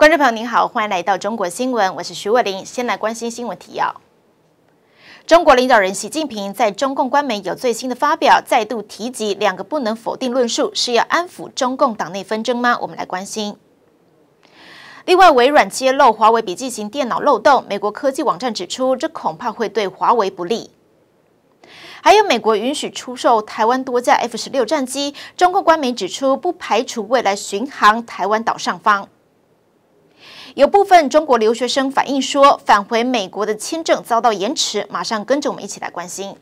观众朋友您好，欢迎来到中国新闻，我是徐若琳。先来关心新闻提要：中国领导人习近平在中共官媒有最新的发表，再度提及两个不能否定论述，是要安抚中共党内纷争吗？我们来关心。另外，微软揭露华为笔记型电脑漏洞，美国科技网站指出，这恐怕会对华为不利。还有，美国允许出售台湾多架 F 十六战机，中共官媒指出，不排除未来巡航台湾岛上方。有部分中国留学生反映说，返回美国的签证遭到延迟。马上跟着我们一起来关心。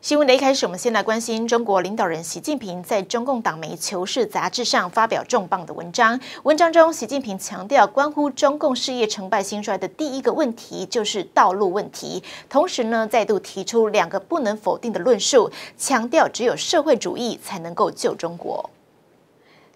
新闻的一开始，我们先来关心中国领导人习近平在中共党媒《求是》杂志上发表重磅的文章。文章中，习近平强调，关乎中共事业成败兴衰的第一个问题就是道路问题。同时呢，再度提出两个不能否定的论述，强调只有社会主义才能够救中国。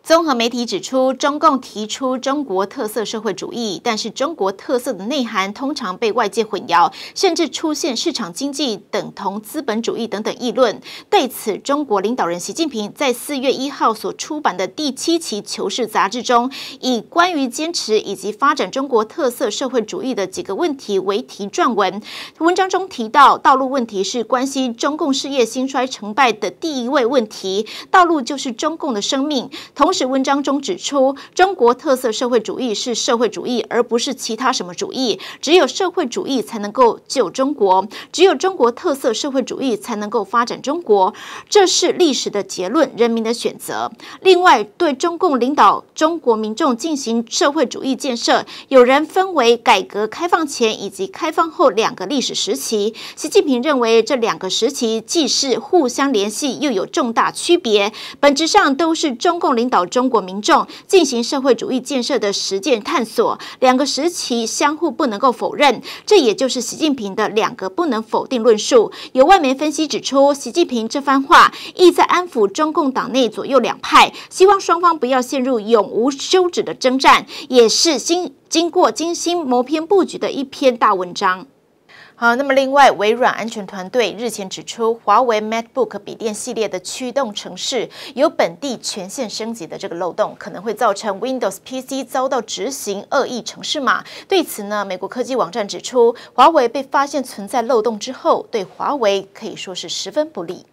综合媒体指出，中共提出中国特色社会主义，但是中国特色的内涵通常被外界混淆，甚至出现市场经济等同资本主义等等议论。对此，中国领导人习近平在四月一号所出版的第七期《求是》杂志中，以“关于坚持以及发展中国特色社会主义的几个问题”为题撰文。文章中提到，道路问题是关系中共事业兴衰成败的第一位问题，道路就是中共的生命。同时，是文章中指出，中国特色社会主义是社会主义，而不是其他什么主义。只有社会主义才能够救中国，只有中国特色社会主义才能够发展中国，这是历史的结论，人民的选择。另外，对中共领导中国民众进行社会主义建设，有人分为改革开放前以及开放后两个历史时期。习近平认为，这两个时期既是互相联系，又有重大区别，本质上都是中共领导。中国民众进行社会主义建设的实践探索，两个时期相互不能够否认，这也就是习近平的两个不能否定论述。有外媒分析指出，习近平这番话意在安抚中共党内左右两派，希望双方不要陷入永无休止的征战，也是经经过精心谋篇布局的一篇大文章。好，那么另外，微软安全团队日前指出，华为 m a c b o o k 笔电系列的驱动程式有本地权限升级的这个漏洞，可能会造成 Windows PC 遭到执行恶意程式码。对此呢，美国科技网站指出，华为被发现存在漏洞之后，对华为可以说是十分不利。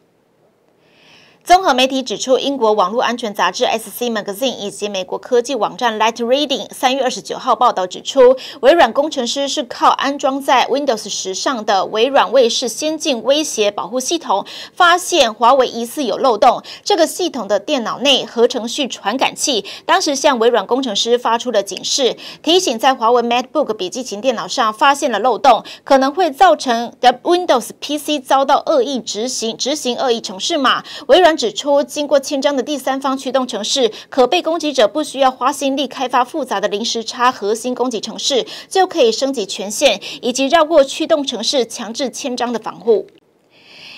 综合媒体指出，英国网络安全杂志 SC Magazine 以及美国科技网站 Light Reading 三月二十九号报道指出，微软工程师是靠安装在 Windows 十上的微软卫士先进威胁保护系统，发现华为疑似有漏洞。这个系统的电脑内核程序传感器，当时向微软工程师发出了警示，提醒在华为 m a c b o o k 笔记型电脑上发现了漏洞，可能会造成 Windows PC 遭到恶意执行，执行恶意程式码。微软指出，经过签章的第三方驱动城市，可被攻击者不需要花心力开发复杂的临时差核心攻击城市，就可以升级权限以及绕过驱动城市强制签章的防护。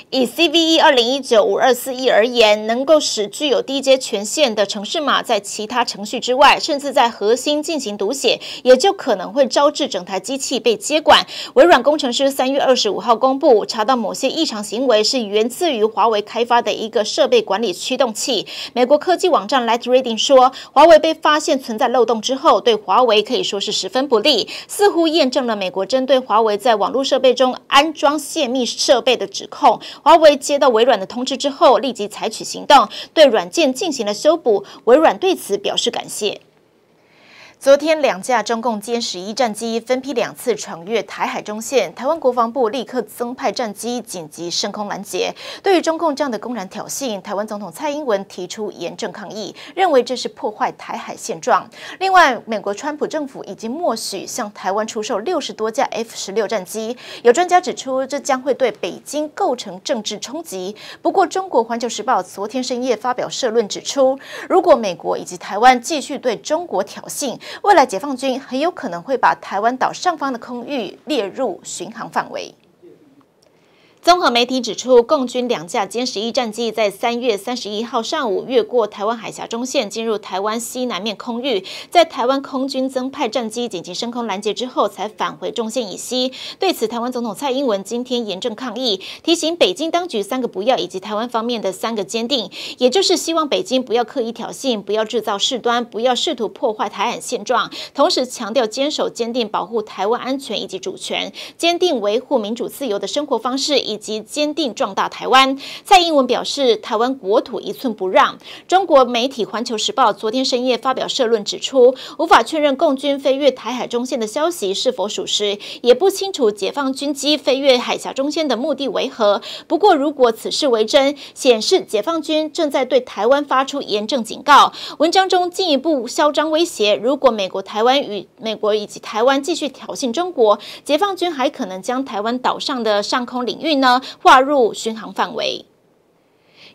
以 CVE 二零一九五二四 E 而言，能够使具有 DJ 权限的城市码在其他程序之外，甚至在核心进行读写，也就可能会招致整台机器被接管。微软工程师三月二十五号公布，查到某些异常行为是源自于华为开发的一个设备管理驱动器。美国科技网站 Light Reading 说，华为被发现存在漏洞之后，对华为可以说是十分不利，似乎验证了美国针对华为在网络设备中安装泄密设备的指控。华为接到微软的通知之后，立即采取行动，对软件进行了修补。微软对此表示感谢。昨天，两架中共歼十一战机分批两次穿越台海中线，台湾国防部立刻增派战机紧急升空拦截。对于中共这样的公然挑衅，台湾总统蔡英文提出严正抗议，认为这是破坏台海现状。另外，美国川普政府已经默许向台湾出售六十多架 F 十六战机，有专家指出，这将会对北京构成政治冲击。不过，中国环球时报昨天深夜发表社论指出，如果美国以及台湾继续对中国挑衅，未来解放军很有可能会把台湾岛上方的空域列入巡航范围。综合媒体指出，共军两架歼十一战机在三月三十一号上午越过台湾海峡中线，进入台湾西南面空域，在台湾空军增派战机紧急升空拦截之后，才返回中线以西。对此，台湾总统蔡英文今天严正抗议，提醒北京当局三个不要，以及台湾方面的三个坚定，也就是希望北京不要刻意挑衅，不要制造事端，不要试图破坏台海现状。同时强调坚守、坚定保护台湾安全以及主权，坚定维护民主自由的生活方式以。及坚定壮大台湾，蔡英文表示台湾国土一寸不让。中国媒体《环球时报》昨天深夜发表社论指出，无法确认共军飞越台海中线的消息是否属实，也不清楚解放军机飞越海峡中线的目的为何。不过，如果此事为真，显示解放军正在对台湾发出严正警告。文章中进一步嚣张威胁，如果美国、台湾与美国以及台湾继续挑衅中国，解放军还可能将台湾岛上的上空领域呢？划入巡航范围。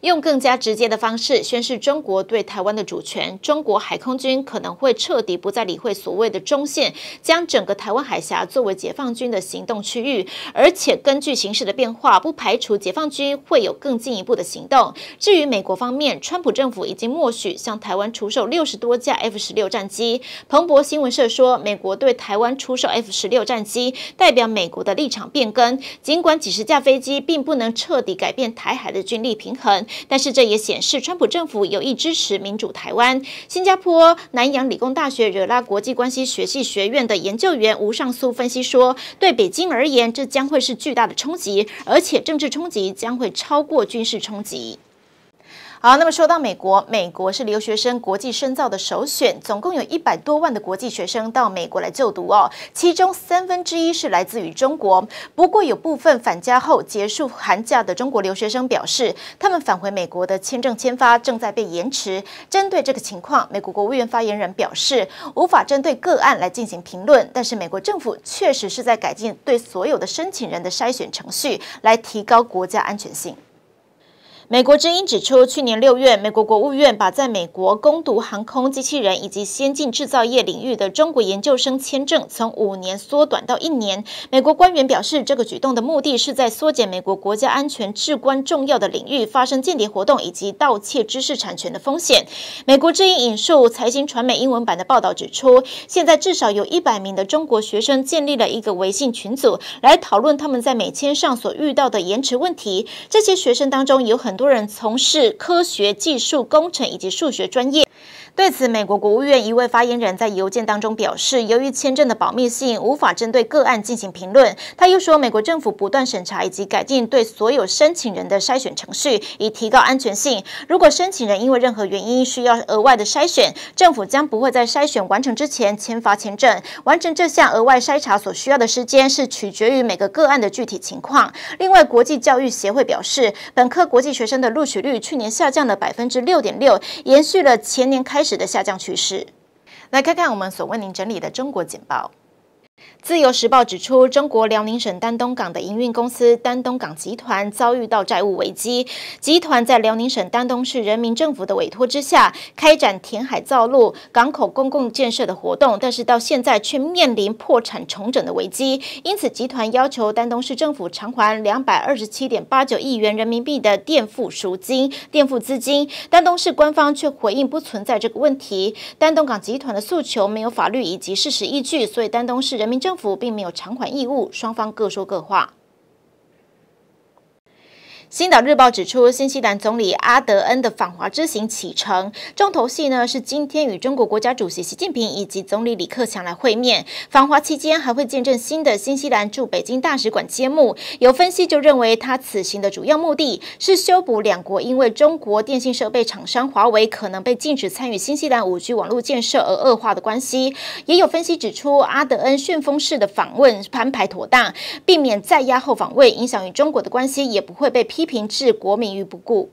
用更加直接的方式宣示中国对台湾的主权。中国海空军可能会彻底不再理会所谓的中线，将整个台湾海峡作为解放军的行动区域。而且根据形势的变化，不排除解放军会有更进一步的行动。至于美国方面，川普政府已经默许向台湾出售六十多架 F 十六战机。彭博新闻社说，美国对台湾出售 F 十六战机，代表美国的立场变更。尽管几十架飞机并不能彻底改变台海的军力平衡。但是这也显示，川普政府有意支持民主台湾。新加坡南洋理工大学惹拉国际关系学系学院的研究员吴尚苏分析说：“对北京而言，这将会是巨大的冲击，而且政治冲击将会超过军事冲击。”好，那么说到美国，美国是留学生国际深造的首选，总共有一百多万的国际学生到美国来就读哦，其中三分之一是来自于中国。不过，有部分返家后结束寒假的中国留学生表示，他们返回美国的签证签发正在被延迟。针对这个情况，美国国务院发言人表示，无法针对个案来进行评论，但是美国政府确实是在改进对所有的申请人的筛选程序，来提高国家安全性。美国之音指出，去年六月，美国国务院把在美国攻读航空机器人以及先进制造业领域的中国研究生签证从五年缩短到一年。美国官员表示，这个举动的目的是在缩减美国国家安全至关重要的领域发生间谍活动以及盗窃知识产权的风险。美国之音引述财经传媒英文版的报道指出，现在至少有一百名的中国学生建立了一个微信群组来讨论他们在美签上所遇到的延迟问题。这些学生当中有很多。多人从事科学技术、工程以及数学专业。对此，美国国务院一位发言人，在邮件当中表示，由于签证的保密性，无法针对个案进行评论。他又说，美国政府不断审查以及改进对所有申请人的筛选程序，以提高安全性。如果申请人因为任何原因需要额外的筛选，政府将不会在筛选完成之前签发签证。完成这项额外筛查所需要的时间是取决于每个个案的具体情况。另外，国际教育协会表示，本科国际学生的录取率去年下降了百分之六点六，延续了前年开。开始的下降趋势，来看看我们所为您整理的中国简报。自由时报指出，中国辽宁省丹东港的营运公司丹东港集团遭遇到债务危机。集团在辽宁省丹东市人民政府的委托之下，开展填海造陆、港口公共建设的活动，但是到现在却面临破产重整的危机。因此，集团要求丹东市政府偿还两百二十七点八九亿元人民币的垫付赎金、垫付资金。丹东市官方却回应不存在这个问题。丹东港集团的诉求没有法律以及事实依据，所以丹东市人。民政府并没有偿还义务，双方各说各话。新岛日报》指出，新西兰总理阿德恩的访华之行启程，重头戏呢是今天与中国国家主席习近平以及总理李克强来会面。访华期间还会见证新的新西兰驻北京大使馆揭幕。有分析就认为，他此行的主要目的是修补两国因为中国电信设备厂商华为可能被禁止参与新西兰五 G 网络建设而恶化的关系。也有分析指出，阿德恩旋风式的访问安排妥当，避免再压后访问影响与中国的关系，也不会被批。批评置国民于不顾。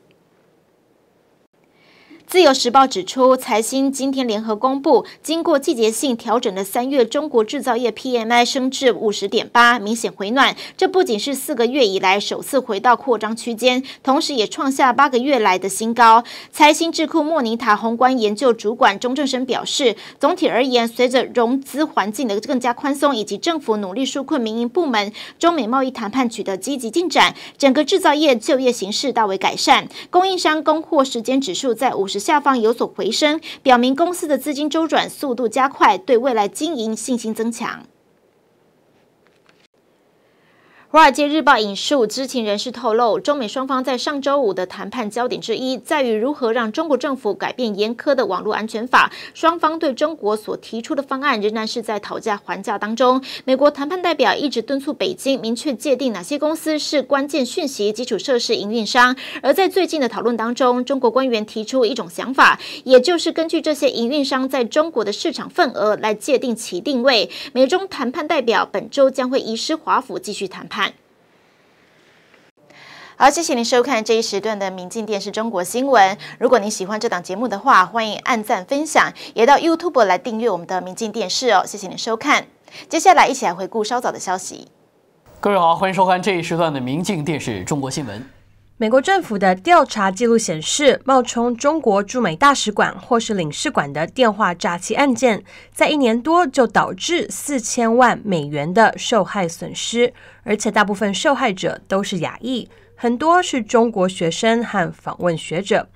自由时报指出，财新今天联合公布，经过季节性调整的三月中国制造业 PMI 升至五十点八，明显回暖。这不仅是四个月以来首次回到扩张区间，同时也创下八个月来的新高。财新智库莫尼塔宏观研究主管钟正生表示，总体而言，随着融资环境的更加宽松，以及政府努力纾困民营部门，中美贸易谈判取得积极进展，整个制造业就业形势大为改善。供应商供货时间指数在五十。下方有所回升，表明公司的资金周转速度加快，对未来经营信心增强。华尔街日报引述知情人士透露，中美双方在上周五的谈判焦点之一在于如何让中国政府改变严苛的网络安全法。双方对中国所提出的方案仍然是在讨价还价当中。美国谈判代表一直敦促北京明确界定哪些公司是关键讯息基础设施营运商。而在最近的讨论当中，中国官员提出一种想法，也就是根据这些营运商在中国的市场份额来界定其定位。美中谈判代表本周将会移师华府继续谈判。好，谢谢您收看这一时段的《民进电视中国新闻》。如果您喜欢这档节目的话，欢迎按赞、分享，也到 YouTube 来订阅我们的《民进电视》哦。谢谢您收看，接下来一起来回顾稍早的消息。各位好，欢迎收看这一时段的《民进电视中国新闻》。美国政府的调查记录显示，冒充中国驻美大使馆或是领事馆的电话诈欺案件，在一年多就导致四千万美元的受害损失，而且大部分受害者都是亚裔。很多是中国学生和访问学者。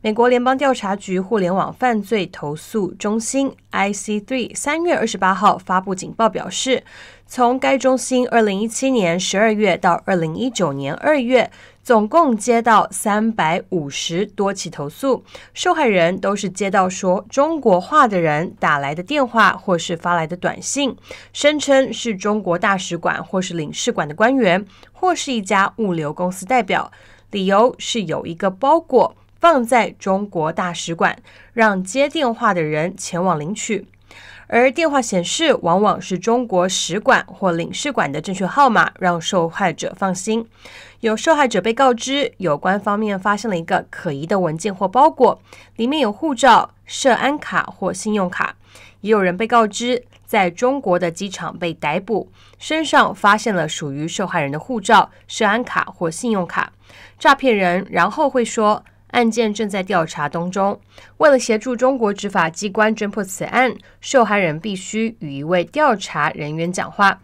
美国联邦调查局互联网犯罪投诉中心 （IC3） 三月二十八号发布警报，表示从该中心二零一七年十二月到二零一九年二月，总共接到三百五十多起投诉，受害人都是接到说中国话的人打来的电话或是发来的短信，声称是中国大使馆或是领事馆的官员，或是一家物流公司代表，理由是有一个包裹。放在中国大使馆，让接电话的人前往领取。而电话显示往往是中国使馆或领事馆的正确号码，让受害者放心。有受害者被告知，有关方面发现了一个可疑的文件或包裹，里面有护照、涉安卡或信用卡。也有人被告知，在中国的机场被逮捕，身上发现了属于受害人的护照、涉安卡或信用卡。诈骗人然后会说。案件正在调查当中。为了协助中国执法机关侦破此案，受害人必须与一位调查人员讲话，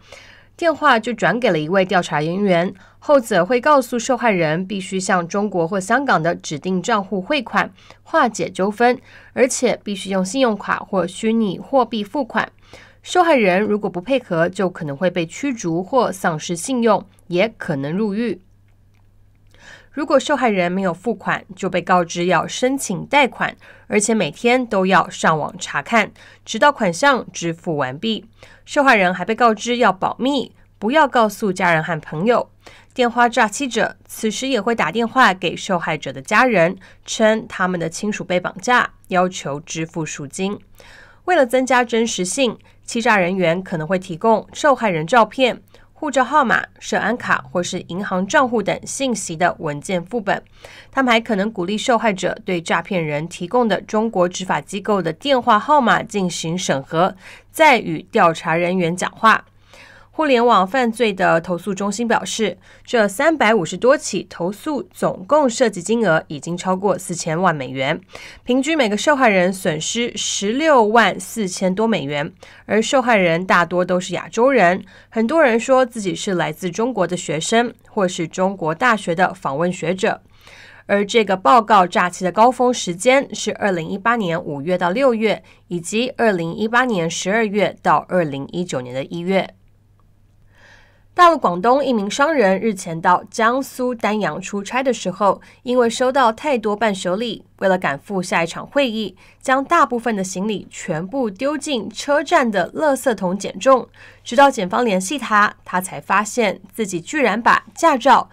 电话就转给了一位调查人员，后者会告诉受害人必须向中国或香港的指定账户汇款，化解纠纷，而且必须用信用卡或虚拟货币付款。受害人如果不配合，就可能会被驱逐或丧失信用，也可能入狱。如果受害人没有付款，就被告知要申请贷款，而且每天都要上网查看，直到款项支付完毕。受害人还被告知要保密，不要告诉家人和朋友。电话诈欺者此时也会打电话给受害者的家人，称他们的亲属被绑架，要求支付赎金。为了增加真实性，欺诈人员可能会提供受害人照片。护照号码、社安卡或是银行账户等信息的文件副本。他们还可能鼓励受害者对诈骗人提供的中国执法机构的电话号码进行审核，再与调查人员讲话。互联网犯罪的投诉中心表示，这三百五十多起投诉总共涉及金额已经超过四千万美元，平均每个受害人损失十六万四千多美元。而受害人大多都是亚洲人，很多人说自己是来自中国的学生，或是中国大学的访问学者。而这个报告诈欺的高峰时间是二零一八年五月到六月，以及二零一八年十二月到二零一九年的一月。大陆广东，一名商人日前到江苏丹阳出差的时候，因为收到太多伴手礼，为了赶赴下一场会议，将大部分的行李全部丢进车站的垃圾桶减重。直到检方联系他，他才发现自己居然把驾照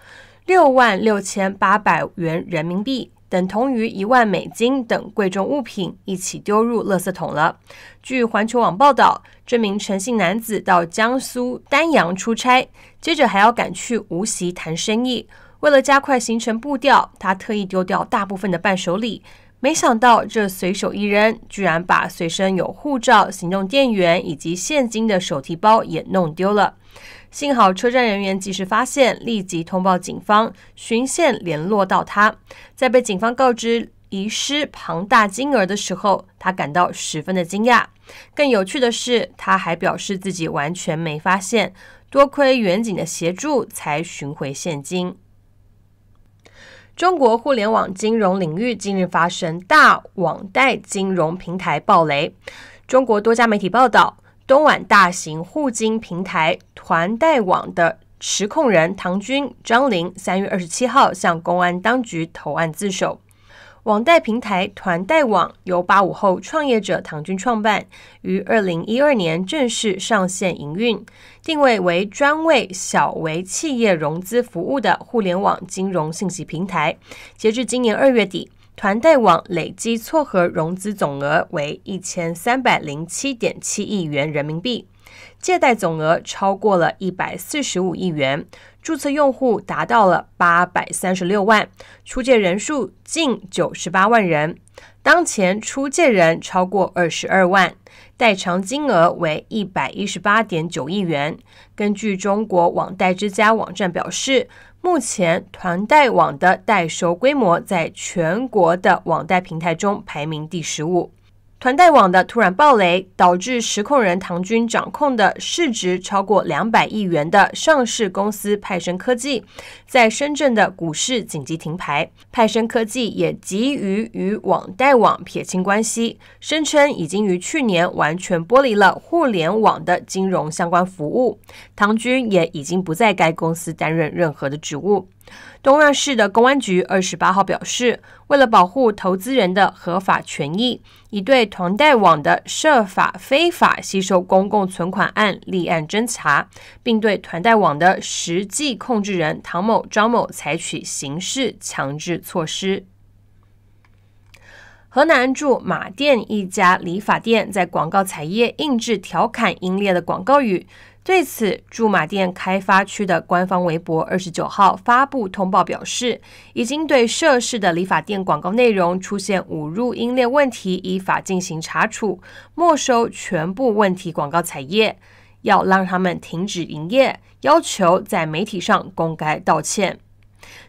六万六千八百元人民币。等同于一万美金等贵重物品一起丢入垃圾桶了。据环球网报道，这名陈姓男子到江苏丹阳出差，接着还要赶去无锡谈生意。为了加快行程步调，他特意丢掉大部分的伴手礼，没想到这随手一扔，居然把随身有护照、行动电源以及现金的手提包也弄丢了。幸好车站人员及时发现，立即通报警方巡线联络到他。在被警方告知遗失庞大金额的时候，他感到十分的惊讶。更有趣的是，他还表示自己完全没发现，多亏远警的协助才寻回现金。中国互联网金融领域近日发生大网贷金融平台暴雷，中国多家媒体报道。东莞大型互金平台团贷网的实控人唐军、张林，三月二十七号向公安当局投案自首。网贷平台团贷网由八五后创业者唐军创办，于二零一二年正式上线营运，定位为专为小微企业融资服务的互联网金融信息平台。截至今年二月底。团贷网累计撮合融资总额为一千三百零七点七亿元人民币，借贷总额超过了一百四十五亿元，注册用户达到了八百三十六万，出借人数近九十八万人，当前出借人超过二十二万，代偿金额为一百一十八点九亿元。根据中国网贷之家网站表示。目前，团贷网的代收规模在全国的网贷平台中排名第十五。团贷网的突然暴雷，导致实控人唐军掌控的市值超过两百亿元的上市公司派生科技，在深圳的股市紧急停牌。派生科技也急于与网贷网撇清关系，声称已经于去年完全剥离了互联网的金融相关服务。唐军也已经不在该公司担任任何的职务。东阳市的公安局二十八号表示，为了保护投资人的合法权益，已对团贷网的涉法非法吸收公共存款案立案侦查，并对团贷网的实际控制人唐某、张某采取刑事强制措施。河南驻马店一家理发店在广告彩页印制调侃英烈的广告语。对此，驻马店开发区的官方微博二十九号发布通报表示，已经对涉事的理发店广告内容出现五入英列问题，依法进行查处，没收全部问题广告彩页，要让他们停止营业，要求在媒体上公开道歉。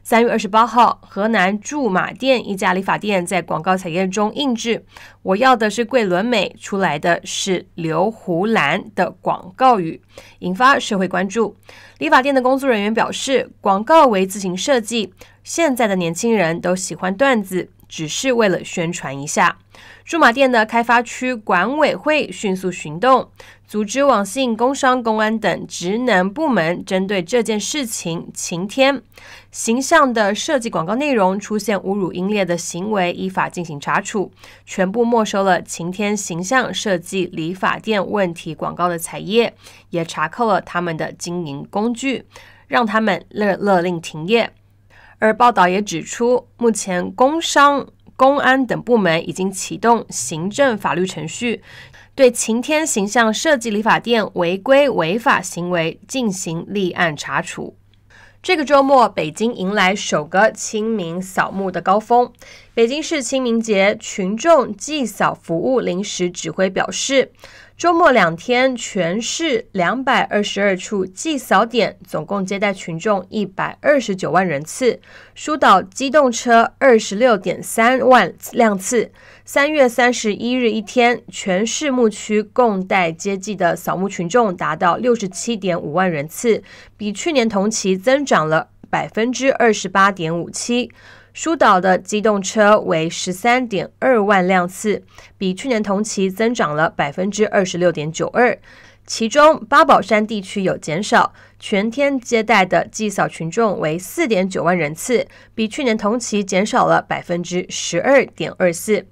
三月二十八号，河南驻马店一家理发店在广告彩页中印制“我要的是桂纶镁，出来的是刘胡兰”的广告语，引发社会关注。理发店的工作人员表示，广告为自行设计，现在的年轻人都喜欢段子，只是为了宣传一下。驻马店的开发区管委会迅速行动，组织网信、工商、公安等职能部门，针对这件事情，晴天形象的设计广告内容出现侮辱英烈的行为，依法进行查处，全部没收了晴天形象设计理发店问题广告的彩页，也查扣了他们的经营工具，让他们勒勒令停业。而报道也指出，目前工商。公安等部门已经启动行政法律程序，对“晴天形象设计理发店”违规违法行为进行立案查处。这个周末，北京迎来首个清明扫墓的高峰。北京市清明节群众祭扫服务临时指挥表示，周末两天，全市两百二十二处祭扫点总共接待群众一百二十九万人次，疏导机动车二十六点三万辆次。三月三十一日一天，全市牧区共待接祭的扫墓群众达到六十七点五万人次，比去年同期增长了百分之二十八点五七。疏导的机动车为十三点二万辆次，比去年同期增长了百分之二十六点九二。其中八宝山地区有减少，全天接待的祭扫群众为四点九万人次，比去年同期减少了百分之十二点二四。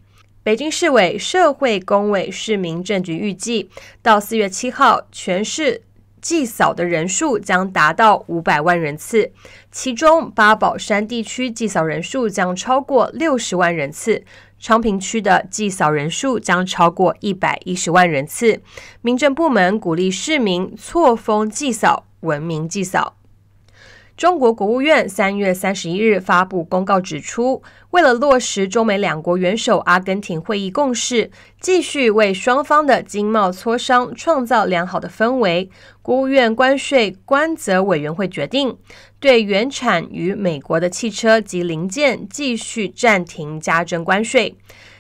北京市委社会工委市民政局预计，到四月七号，全市。祭扫的人数将达到五百万人次，其中八宝山地区祭扫人数将超过六十万人次，昌平区的祭扫人数将超过一百一十万人次。民政部门鼓励市民错峰祭扫，文明祭扫。中国国务院三月三十一日发布公告指出，为了落实中美两国元首阿根廷会议共识，继续为双方的经贸磋商创造良好的氛围，国务院关税关责委员会决定，对原产于美国的汽车及零件继续暂停加征关税。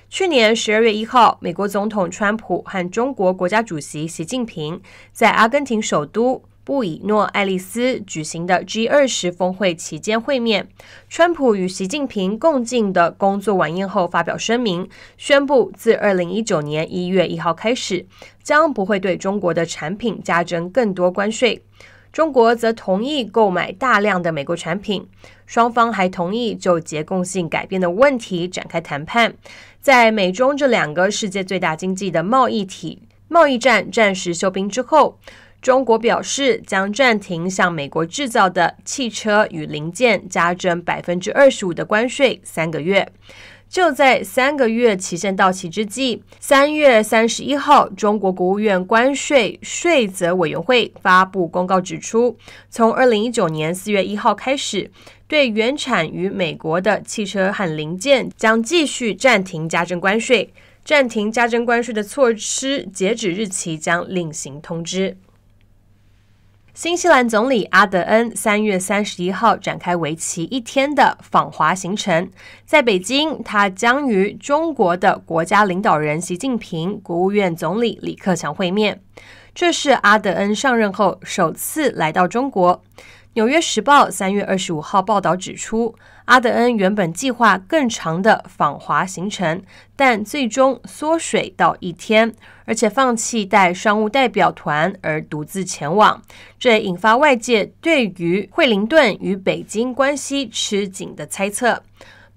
去年十二月一号，美国总统川普和中国国家主席习近平在阿根廷首都。布宜诺爱丽丝举行的 G 二十峰会期间会面，川普与习近平共进的工作晚宴后发表声明，宣布自二零一九年一月一号开始，将不会对中国的产品加征更多关税。中国则同意购买大量的美国产品，双方还同意就结构性改变的问题展开谈判。在美中这两个世界最大经济的贸易体贸易战暂时休兵之后。中国表示将暂停向美国制造的汽车与零件加征百分之二十五的关税三个月。就在三个月期限到期之际，三月三十一号，中国国务院关税税则委员会发布公告指出，从二零一九年四月一号开始，对原产于美国的汽车和零件将继续暂停加征关税。暂停加征关税的措施截止日期将另行通知。新西兰总理阿德恩三月三十一号展开为期一天的访华行程，在北京，他将与中国的国家领导人习近平、国务院总理李克强会面。这是阿德恩上任后首次来到中国。《纽约时报》三月二十五号报道指出。阿德恩原本计划更长的访华行程，但最终缩水到一天，而且放弃带商务代表团而独自前往，这引发外界对于惠灵顿与北京关系吃紧的猜测。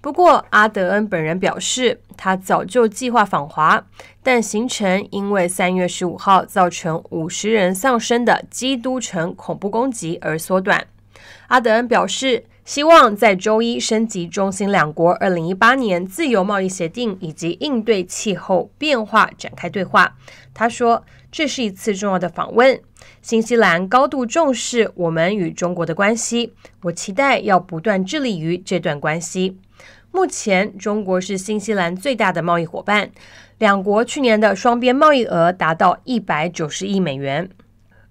不过，阿德恩本人表示，他早就计划访华，但行程因为三月十五号造成五十人丧生的基督城恐怖攻击而缩短。阿德恩表示。希望在周一升级中新两国2018年自由贸易协定以及应对气候变化展开对话。他说，这是一次重要的访问。新西兰高度重视我们与中国的关系，我期待要不断致力于这段关系。目前，中国是新西兰最大的贸易伙伴，两国去年的双边贸易额达到190亿美元。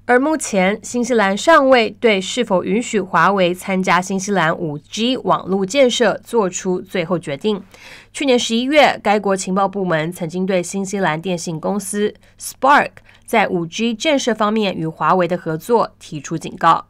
而目前，新西兰尚未对是否允许华为参加新西兰 5G 网络建设做出最后决定。去年十一月，该国情报部门曾经对新西兰电信公司 Spark 在 5G 建设方面与华为的合作提出警告。